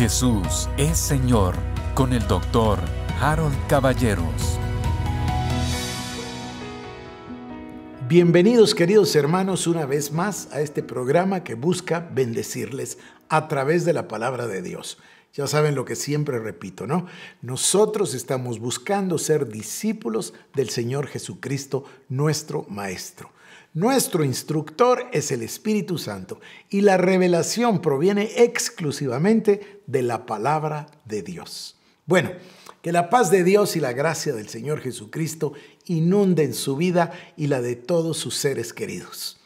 Jesús es Señor con el doctor Harold Caballeros. Bienvenidos queridos hermanos una vez más a este programa que busca bendecirles a través de la palabra de Dios. Ya saben lo que siempre repito, ¿no? Nosotros estamos buscando ser discípulos del Señor Jesucristo, nuestro Maestro. Nuestro instructor es el Espíritu Santo y la revelación proviene exclusivamente de la palabra de Dios. Bueno, que la paz de Dios y la gracia del Señor Jesucristo inunden su vida y la de todos sus seres queridos.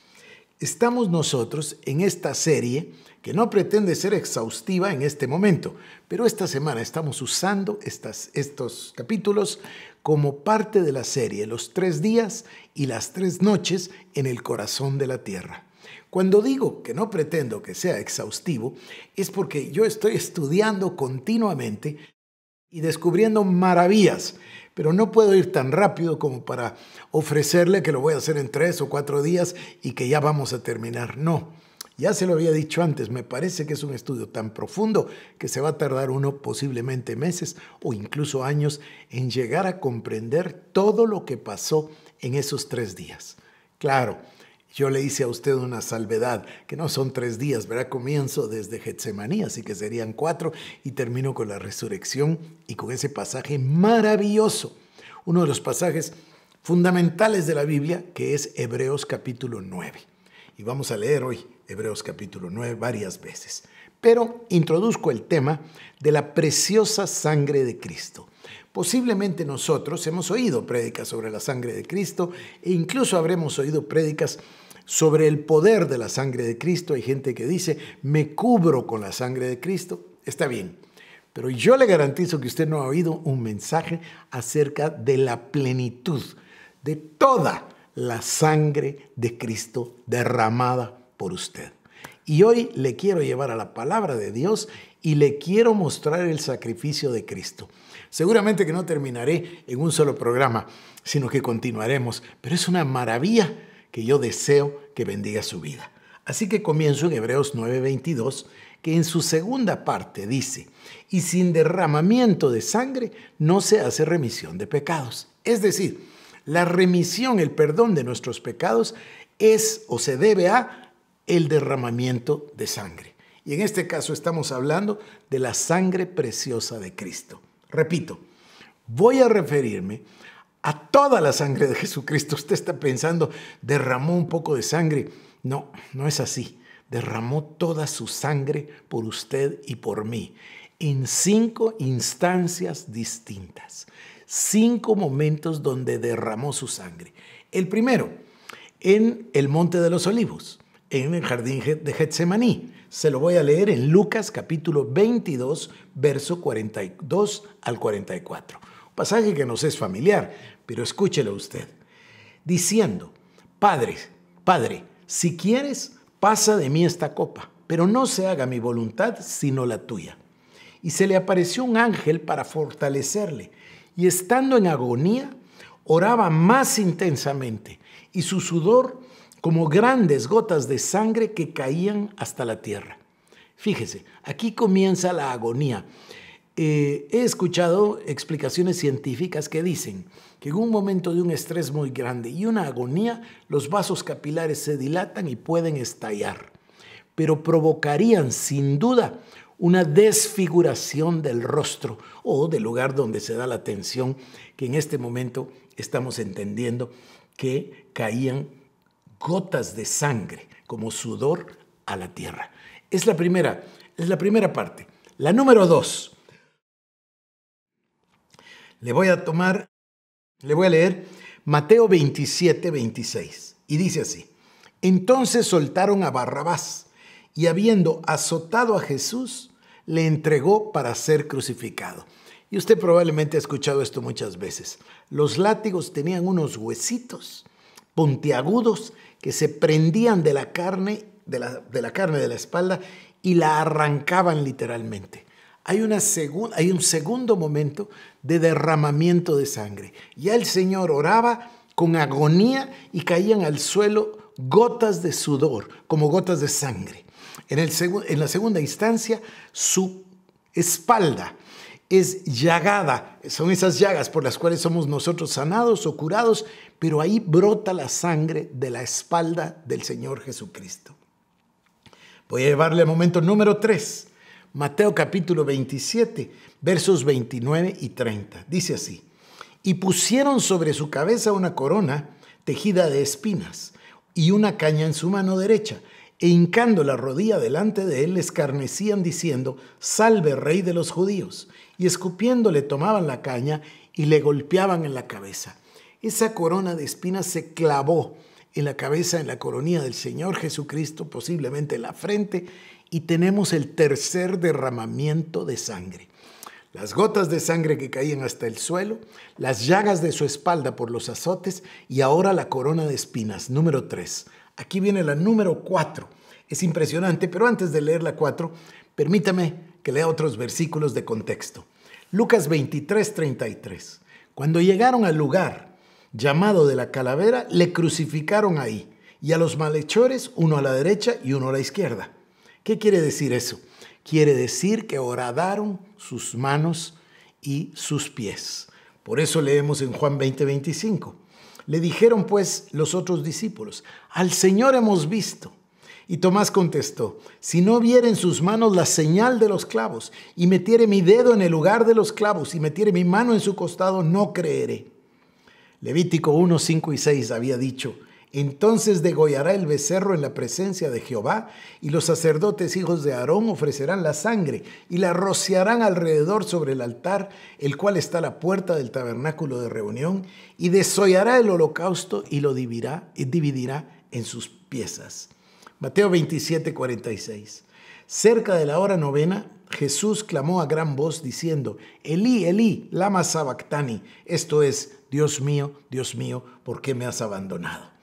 Estamos nosotros en esta serie que no pretende ser exhaustiva en este momento, pero esta semana estamos usando estas, estos capítulos como parte de la serie Los tres días y las tres noches en el corazón de la tierra. Cuando digo que no pretendo que sea exhaustivo, es porque yo estoy estudiando continuamente y descubriendo maravillas pero no puedo ir tan rápido como para ofrecerle que lo voy a hacer en tres o cuatro días y que ya vamos a terminar. No, ya se lo había dicho antes, me parece que es un estudio tan profundo que se va a tardar uno posiblemente meses o incluso años en llegar a comprender todo lo que pasó en esos tres días. Claro, yo le hice a usted una salvedad, que no son tres días, verá, comienzo desde Getsemaní, así que serían cuatro, y termino con la resurrección y con ese pasaje maravilloso, uno de los pasajes fundamentales de la Biblia, que es Hebreos capítulo 9. Y vamos a leer hoy Hebreos capítulo 9 varias veces pero introduzco el tema de la preciosa sangre de Cristo. Posiblemente nosotros hemos oído prédicas sobre la sangre de Cristo e incluso habremos oído prédicas sobre el poder de la sangre de Cristo. Hay gente que dice, me cubro con la sangre de Cristo. Está bien, pero yo le garantizo que usted no ha oído un mensaje acerca de la plenitud de toda la sangre de Cristo derramada por usted. Y hoy le quiero llevar a la palabra de Dios y le quiero mostrar el sacrificio de Cristo. Seguramente que no terminaré en un solo programa, sino que continuaremos, pero es una maravilla que yo deseo que bendiga su vida. Así que comienzo en Hebreos 9:22, que en su segunda parte dice, y sin derramamiento de sangre no se hace remisión de pecados. Es decir, la remisión, el perdón de nuestros pecados es o se debe a el derramamiento de sangre. Y en este caso estamos hablando de la sangre preciosa de Cristo. Repito, voy a referirme a toda la sangre de Jesucristo. Usted está pensando, derramó un poco de sangre. No, no es así. Derramó toda su sangre por usted y por mí en cinco instancias distintas, cinco momentos donde derramó su sangre. El primero, en el Monte de los Olivos en el jardín de Getsemaní. Se lo voy a leer en Lucas capítulo 22, verso 42 al 44. Un pasaje que nos es familiar, pero escúchelo usted. Diciendo, Padre, Padre, si quieres, pasa de mí esta copa, pero no se haga mi voluntad sino la tuya. Y se le apareció un ángel para fortalecerle, y estando en agonía, oraba más intensamente, y su sudor como grandes gotas de sangre que caían hasta la tierra. Fíjese, aquí comienza la agonía. Eh, he escuchado explicaciones científicas que dicen que en un momento de un estrés muy grande y una agonía, los vasos capilares se dilatan y pueden estallar, pero provocarían sin duda una desfiguración del rostro o del lugar donde se da la tensión, que en este momento estamos entendiendo que caían gotas de sangre como sudor a la tierra. Es la primera, es la primera parte. La número dos. Le voy a tomar, le voy a leer Mateo 27, 26. Y dice así. Entonces soltaron a Barrabás y habiendo azotado a Jesús, le entregó para ser crucificado. Y usted probablemente ha escuchado esto muchas veces. Los látigos tenían unos huesitos puntiagudos que se prendían de la carne de la, carne de la espalda y la arrancaban literalmente. Hay, una hay un segundo momento de derramamiento de sangre. Ya el Señor oraba con agonía y caían al suelo gotas de sudor, como gotas de sangre. En, el, en la segunda instancia, su espalda es llagada, son esas llagas por las cuales somos nosotros sanados o curados, pero ahí brota la sangre de la espalda del Señor Jesucristo. Voy a llevarle al momento número 3, Mateo capítulo 27, versos 29 y 30. Dice así, y pusieron sobre su cabeza una corona tejida de espinas y una caña en su mano derecha e hincando la rodilla delante de él, le escarnecían diciendo, Salve rey de los judíos, y escupiendo le tomaban la caña y le golpeaban en la cabeza. Esa corona de espinas se clavó en la cabeza, en la coronilla del Señor Jesucristo, posiblemente en la frente, y tenemos el tercer derramamiento de sangre. Las gotas de sangre que caían hasta el suelo, las llagas de su espalda por los azotes y ahora la corona de espinas, número 3. Aquí viene la número 4. Es impresionante, pero antes de leer la 4, permítame que lea otros versículos de contexto. Lucas 23, 33. Cuando llegaron al lugar llamado de la calavera, le crucificaron ahí, y a los malhechores, uno a la derecha y uno a la izquierda. ¿Qué quiere decir eso? Quiere decir que horadaron sus manos y sus pies. Por eso leemos en Juan 20, 25. Le dijeron pues los otros discípulos, al Señor hemos visto. Y Tomás contestó, si no viere en sus manos la señal de los clavos, y metiere mi dedo en el lugar de los clavos, y metiere mi mano en su costado, no creeré. Levítico 1, 5 y 6 había dicho, entonces degollará el becerro en la presencia de Jehová, y los sacerdotes hijos de Aarón ofrecerán la sangre y la rociarán alrededor sobre el altar, el cual está a la puerta del tabernáculo de reunión, y desollará el holocausto y lo dividirá, dividirá en sus piezas. Mateo 27, 46. Cerca de la hora novena, Jesús clamó a gran voz diciendo, Elí, Elí, lama sabactani, esto es, Dios mío, Dios mío, ¿por qué me has abandonado?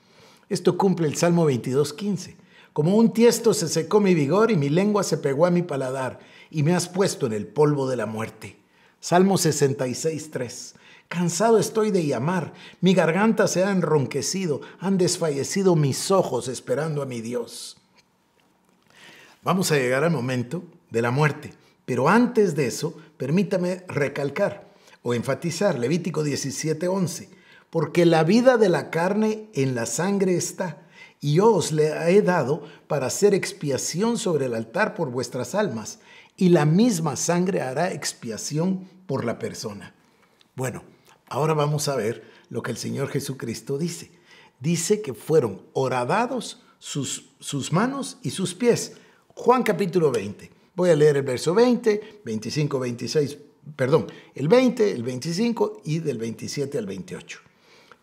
Esto cumple el Salmo 22.15. Como un tiesto se secó mi vigor y mi lengua se pegó a mi paladar y me has puesto en el polvo de la muerte. Salmo 66.3. Cansado estoy de llamar, mi garganta se ha enronquecido, han desfallecido mis ojos esperando a mi Dios. Vamos a llegar al momento de la muerte, pero antes de eso, permítame recalcar o enfatizar Levítico 17.11 porque la vida de la carne en la sangre está, y yo os la he dado para hacer expiación sobre el altar por vuestras almas, y la misma sangre hará expiación por la persona. Bueno, ahora vamos a ver lo que el Señor Jesucristo dice. Dice que fueron horadados sus, sus manos y sus pies. Juan capítulo 20. Voy a leer el verso 20, 25, 26, perdón, el 20, el 25 y del 27 al 28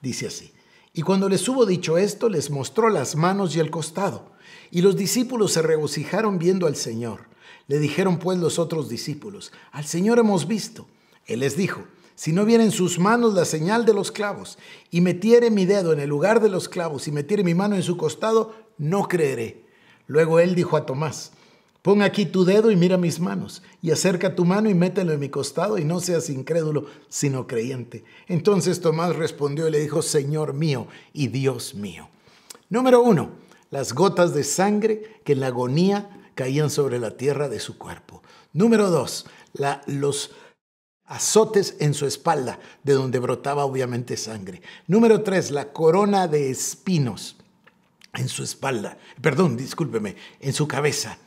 dice así. Y cuando les hubo dicho esto, les mostró las manos y el costado. Y los discípulos se regocijaron viendo al Señor. Le dijeron pues los otros discípulos, al Señor hemos visto. Él les dijo, si no viene en sus manos la señal de los clavos, y metiere mi dedo en el lugar de los clavos, y metiere mi mano en su costado, no creeré. Luego él dijo a Tomás, Pon aquí tu dedo y mira mis manos, y acerca tu mano y mételo en mi costado, y no seas incrédulo, sino creyente. Entonces Tomás respondió y le dijo, Señor mío y Dios mío. Número uno, las gotas de sangre que en la agonía caían sobre la tierra de su cuerpo. Número dos, los azotes en su espalda, de donde brotaba obviamente sangre. Número tres, la corona de espinos en su espalda, perdón, discúlpeme, en su cabeza.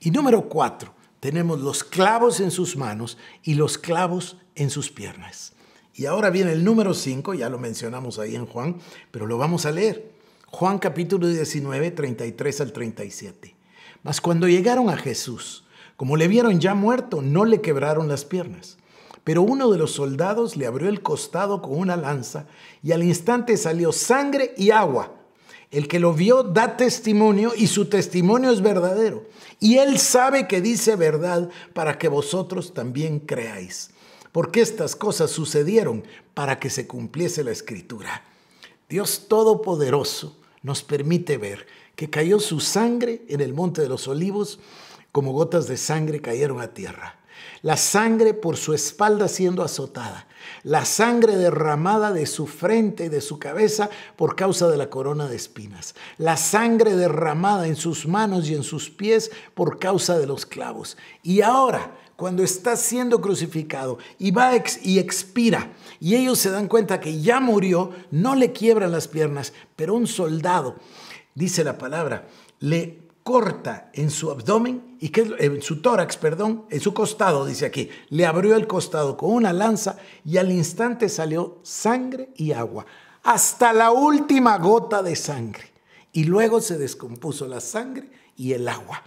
Y número cuatro, tenemos los clavos en sus manos y los clavos en sus piernas. Y ahora viene el número cinco, ya lo mencionamos ahí en Juan, pero lo vamos a leer. Juan capítulo 19, 33 al 37. Mas cuando llegaron a Jesús, como le vieron ya muerto, no le quebraron las piernas. Pero uno de los soldados le abrió el costado con una lanza y al instante salió sangre y agua el que lo vio da testimonio y su testimonio es verdadero. Y él sabe que dice verdad para que vosotros también creáis. Porque estas cosas sucedieron para que se cumpliese la escritura. Dios Todopoderoso nos permite ver que cayó su sangre en el monte de los olivos como gotas de sangre cayeron a tierra la sangre por su espalda siendo azotada, la sangre derramada de su frente y de su cabeza por causa de la corona de espinas, la sangre derramada en sus manos y en sus pies por causa de los clavos. Y ahora, cuando está siendo crucificado y va y expira, y ellos se dan cuenta que ya murió, no le quiebran las piernas, pero un soldado, dice la palabra, le corta en su abdomen y que en su tórax, perdón, en su costado, dice aquí, le abrió el costado con una lanza y al instante salió sangre y agua, hasta la última gota de sangre. Y luego se descompuso la sangre y el agua.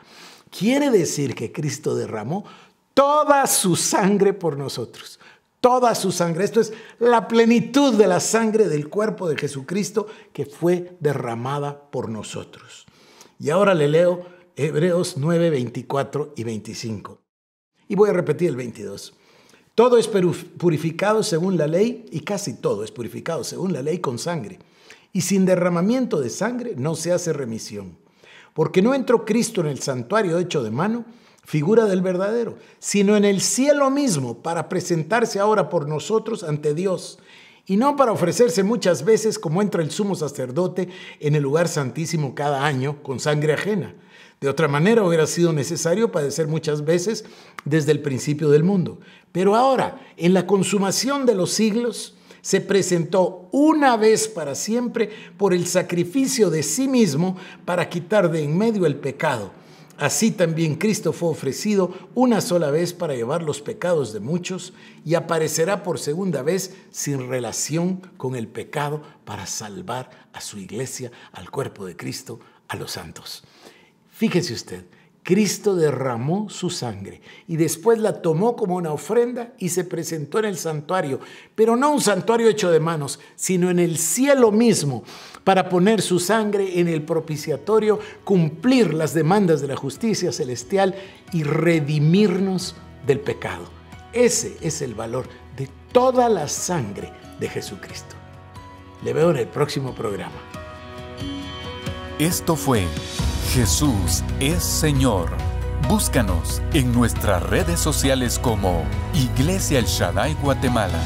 Quiere decir que Cristo derramó toda su sangre por nosotros toda su sangre. Esto es la plenitud de la sangre del cuerpo de Jesucristo que fue derramada por nosotros. Y ahora le leo Hebreos 9, 24 y 25. Y voy a repetir el 22. Todo es purificado según la ley, y casi todo es purificado según la ley con sangre. Y sin derramamiento de sangre no se hace remisión. Porque no entró Cristo en el santuario hecho de mano, figura del verdadero, sino en el cielo mismo para presentarse ahora por nosotros ante Dios, y no para ofrecerse muchas veces como entra el sumo sacerdote en el lugar santísimo cada año con sangre ajena. De otra manera hubiera sido necesario padecer muchas veces desde el principio del mundo. Pero ahora, en la consumación de los siglos, se presentó una vez para siempre por el sacrificio de sí mismo para quitar de en medio el pecado Así también Cristo fue ofrecido una sola vez para llevar los pecados de muchos y aparecerá por segunda vez sin relación con el pecado para salvar a su iglesia, al cuerpo de Cristo, a los santos. Fíjese usted, Cristo derramó su sangre y después la tomó como una ofrenda y se presentó en el santuario, pero no un santuario hecho de manos, sino en el cielo mismo, para poner su sangre en el propiciatorio, cumplir las demandas de la justicia celestial y redimirnos del pecado. Ese es el valor de toda la sangre de Jesucristo. Le veo en el próximo programa. Esto fue Jesús es Señor. Búscanos en nuestras redes sociales como Iglesia El Shaddai Guatemala.